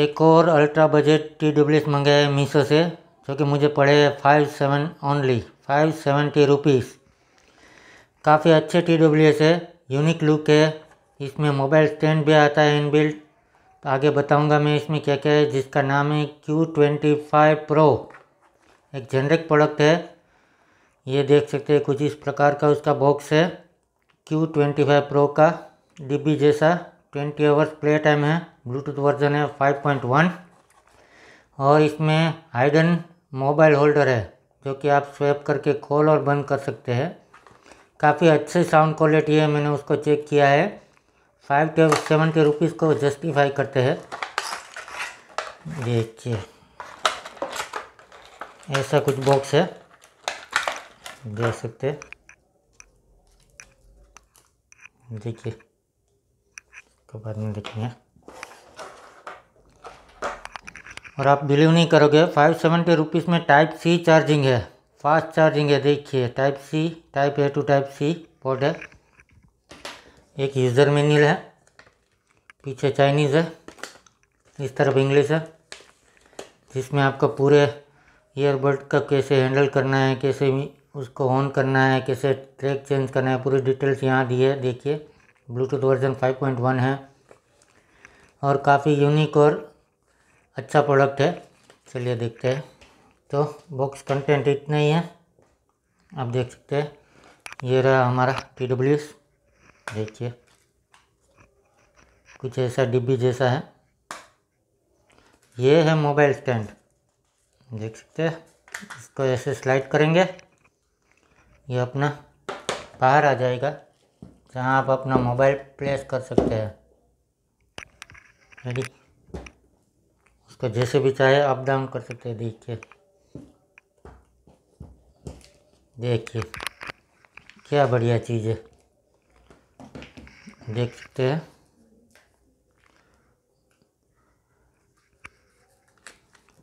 एक और ultra budget T W S मंगाया है मीशो से जो कि मुझे पड़े five seven only five seventy rupees काफ़ी अच्छे टी डब्ल्यू एस है यूनिक लुक है इसमें मोबाइल स्टैंड भी आता है इनबिल्ट तो आगे बताऊंगा मैं इसमें क्या क्या है जिसका नाम है क्यू ट्वेंटी फाइव प्रो एक जेनरिक प्रोडक्ट है ये देख सकते हैं कुछ इस प्रकार का उसका बॉक्स है क्यू ट्वेंटी फाइव प्रो का डिब्बी जैसा ट्वेंटी आवर्स प्ले टाइम है ब्लूटूथ वर्जन है फाइव पॉइंट वन और इसमें हाइडन मोबाइल होल्डर है जो कि आप स्वैप करके खोल और बंद कर सकते हैं काफ़ी अच्छी साउंड क्वालिटी है मैंने उसको चेक किया है फाइव सेवेंटी रुपीज़ को जस्टिफाई करते हैं देखिए ऐसा कुछ बॉक्स है देख सकते देखिए तो बाद में देखेंगे और आप बिलीव नहीं करोगे फाइव सेवेंटी रुपीज़ में टाइप सी चार्जिंग है फास्ट चार्जिंग है देखिए type C type A to type C port है एक यूज़र मेन्यूल है पीछे चाइनीज़ है इस तरफ इंग्लिश है जिसमें आपको पूरे ईयरबड का कैसे हैंडल करना है कैसे उसको ऑन करना है कैसे ट्रैक चेंज करना है पूरी डिटेल्स यहाँ दी है देखिए ब्लूटूथ वर्जन 5.1 है और काफ़ी यूनिक और अच्छा प्रोडक्ट है चलिए देखते हैं तो बॉक्स कंटेंट इतना ही है आप देख सकते हैं ये रहा हमारा टी डब्ल्यू देखिए कुछ ऐसा डिब्बी जैसा है ये है मोबाइल स्टैंड देख सकते हैं इसको ऐसे स्लाइड करेंगे ये अपना बाहर आ जाएगा जहाँ तो आप अपना मोबाइल प्लेस कर सकते हैं रेडी उसको जैसे भी चाहे अप डाउन कर सकते हैं देखिए देखिए क्या बढ़िया चीज़ है देख सकते हैं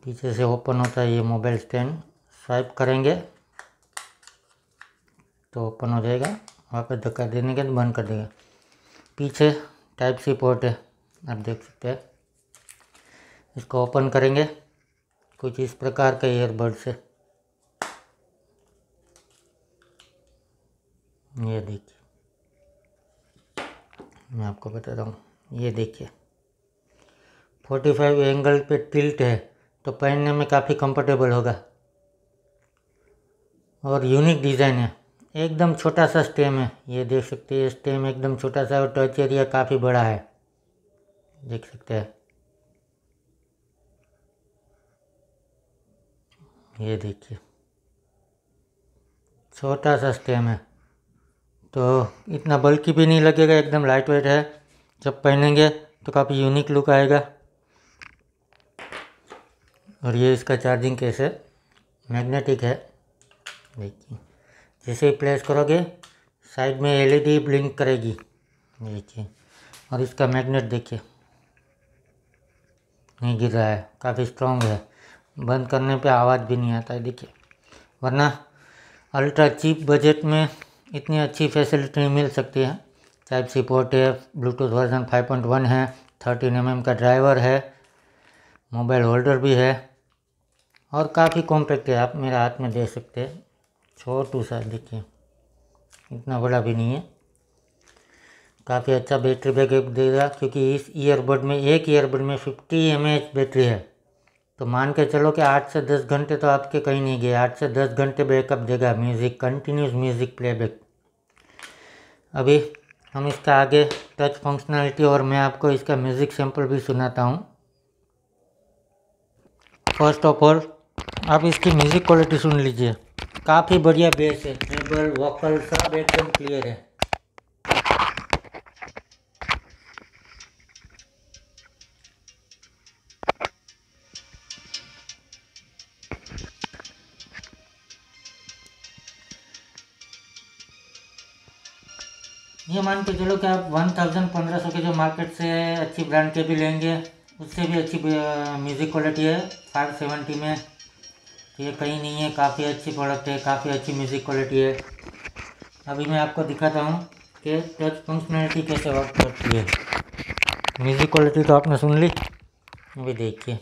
पीछे से ओपन होता है ये मोबाइल स्टैंड स्वाइप करेंगे तो ओपन हो जाएगा वहाँ पर धक्का देने के बंद कर देगा पीछे टाइप सी पोर्ट है आप देख सकते हैं इसको ओपन करेंगे कुछ इस प्रकार का एयरबड है ये देखिए मैं आपको बता रहा हूँ ये देखिए फोर्टी फाइव एंगल पे टिल्ट है तो पहनने में काफ़ी कंफर्टेबल होगा और यूनिक डिज़ाइन है एकदम छोटा सा स्टेम है ये देख सकते हैं स्टेम एकदम छोटा सा और टच एरिया काफ़ी बड़ा है देख सकते हैं ये देखिए छोटा सा स्टेम है तो इतना बल्कि भी नहीं लगेगा एकदम लाइट वेट है जब पहनेंगे तो काफ़ी यूनिक लुक आएगा और ये इसका चार्जिंग केस है मैग्नेटिक है देखिए जैसे ही प्लेस करोगे साइड में एलईडी e ब्लिंक करेगी देखिए और इसका मैग्नेट देखिए नहीं गिर रहा है काफ़ी स्ट्रॉन्ग है बंद करने पे आवाज़ भी नहीं आता है देखिए वरना अल्ट्रा चीप बजट में इतनी अच्छी फैसिलिटी मिल सकती है टाइप सी पोर्ट है ब्लूटूथ वर्जन 5.1 है 13 एम का ड्राइवर है मोबाइल होल्डर भी है और काफ़ी कॉम्पैक्ट है आप मेरे हाथ में दे सकते हैं छोटू सा देखिए इतना बड़ा भी नहीं है काफ़ी अच्छा बैटरी बैकअप देगा क्योंकि इस ईयरबड में एक ईयरबड में फिफ्टी एम बैटरी है तो मान के चलो कि आठ से दस घंटे तो आपके कहीं नहीं गए आठ से दस घंटे बैकअप देगा म्यूज़िक कंटिन्यूस म्यूज़िक प्लेबैक अभी हम इसका आगे टच फंक्शनैलिटी और मैं आपको इसका म्यूज़िक सैम्पल भी सुनाता हूँ फर्स्ट ऑफ ऑल आप इसकी म्यूज़िक क्वालिटी सुन लीजिए काफ़ी बढ़िया बेस है ट्रेबल वोकल सब एकदम क्लियर है ये मान के चलो कि आप वन थाउजेंड पंद्रह सौ के जो मार्केट से अच्छी ब्रांड के भी लेंगे उससे भी अच्छी म्यूज़िक क्वालिटी है फाइव सेवेंटी में ये कहीं नहीं है काफ़ी अच्छी प्रोडक्ट है काफ़ी अच्छी म्यूज़िक क्वालिटी है अभी मैं आपको दिखाता हूँ कि टच फंक्शनलिटी कैसे वर्क करती है म्यूज़िक क्वालिटी तो आपने सुन ली अभी देखिए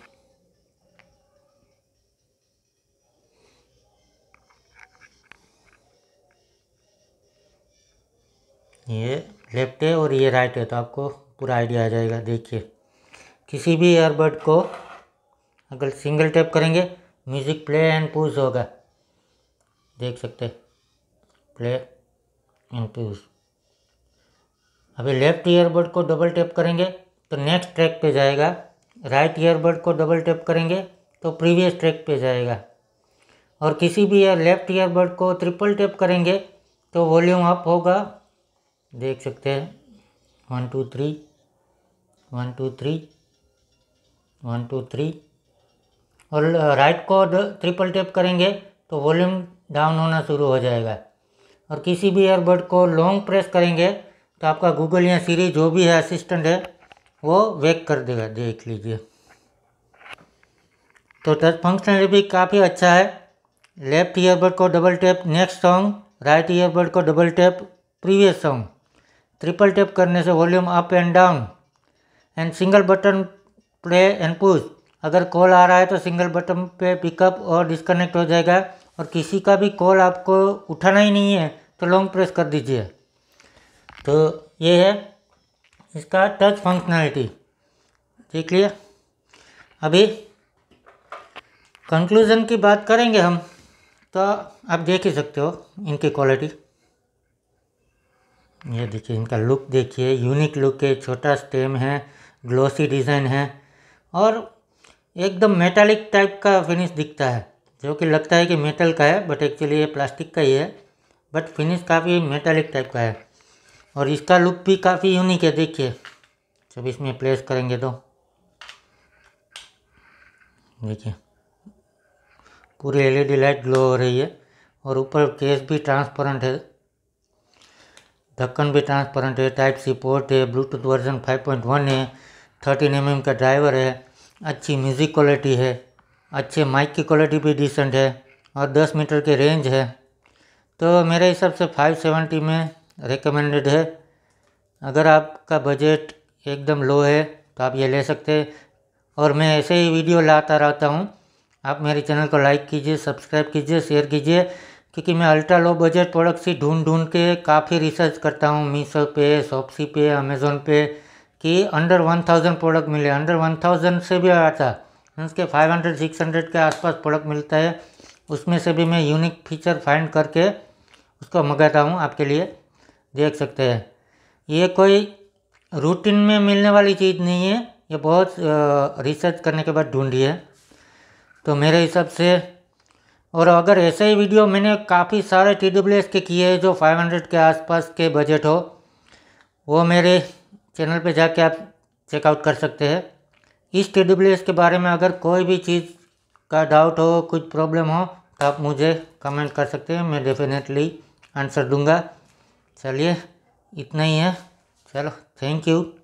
ये लेफ्ट है और ये राइट है तो आपको पूरा आइडिया आ जाएगा देखिए किसी भी एयरबड को अगर सिंगल टैप करेंगे म्यूज़िक प्ले एंड पूज होगा देख सकते प्ले एंड पूज अभी लेफ्ट ईयरबड को डबल टैप करेंगे तो नेक्स्ट ट्रैक पे जाएगा राइट ईयरबड को डबल टैप करेंगे तो प्रीवियस ट्रैक पे जाएगा और किसी भी लेफ्ट ईयरबड को ट्रिपल टैप करेंगे तो वॉल्यूम अप होगा देख सकते हैं one two three one two three one two three और राइट को ट्रिपल टैप करेंगे तो वॉल्यूम डाउन होना शुरू हो जाएगा और किसी भी एयरबड को लॉन्ग प्रेस करेंगे तो आपका गूगल या सीरी जो भी है असिस्टेंट है वो वेक कर देगा देख लीजिए तो टच फंक्शनल भी काफ़ी अच्छा है लेफ्ट ईयरबड को double tap next song right earbud को double tap previous song triple tap करने से volume up and down and single button play and push अगर कॉल आ रहा है तो सिंगल बटन पे पिकअप और डिस्कनेक्ट हो जाएगा और किसी का भी कॉल आपको उठाना ही नहीं है तो लॉन्ग प्रेस कर दीजिए तो ये है इसका टच फंक्शनैलिटी देख लिया अभी कंक्लूज़न की बात करेंगे हम तो आप देख ही सकते हो इनकी क्वालिटी ये देखिए इनका लुक देखिए यूनिक लुक है छोटा स्टेम है ग्लोसी डिज़ाइन है और एकदम मेटालिक टाइप का फिनिश दिखता है जो कि लगता है कि मेटल का है बट एक्चुअली ये प्लास्टिक का ही है बट फिनिश काफ़ी मेटालिक टाइप का है और इसका लुक भी काफ़ी यूनिक है देखिए जब इसमें प्लेस करेंगे तो देखिए पूरी एलईडी लाइट ग्लो हो रही है और ऊपर केस भी ट्रांसपेरेंट है ढक्कन भी ट्रांसपेरेंट है टाइप सी पोर्ट है ब्लूटूथ वर्जन 5.1 है 13 एम mm का ड्राइवर है अच्छी म्यूज़िक क्वालिटी है अच्छे माइक की क्वालिटी भी डिसेंट है और दस मीटर के रेंज है तो मेरे हिसाब से फाइव सेवेंटी में रिकमेंडेड है अगर आपका बजट एकदम लो है तो आप ये ले सकते हैं और मैं ऐसे ही वीडियो लाता रहता हूँ आप मेरे चैनल को लाइक कीजिए सब्सक्राइब कीजिए शेयर कीजिए क्योंकि मैं अल्ट्रा लो बजट प्रोडक्ट्स ही ढूंढ ढूंढ के काफ़ी रिसर्च करता हूँ मीशो पे शॉपसी पे अमेज़ोन पे कि अंडर वन थाउजेंड प्रोडक्ट मिले अंडर वन थाउजेंड से भी आया था मीन्स के फाइव हंड्रेड सिक्स हंड्रेड के आसपास प्रोडक्ट मिलता है उसमें से भी मैं यूनिक फीचर फाइंड करके उसको मंगाता हूँ आपके लिए देख सकते हैं ये कोई रूटीन में मिलने वाली चीज़ नहीं है ये बहुत रिसर्च करने के बाद ढूंढी है तो मेरे हिसाब से और अगर ऐसे ही वीडियो मैंने काफ़ी सारे टी के किए हैं जो 500 के आसपास के बजट हो वो मेरे चैनल पे जाके आप चेकआउट कर सकते हैं इस टी के बारे में अगर कोई भी चीज़ का डाउट हो कुछ प्रॉब्लम हो तो आप मुझे कमेंट कर सकते हैं मैं डेफिनेटली आंसर दूंगा चलिए इतना ही है चलो थैंक यू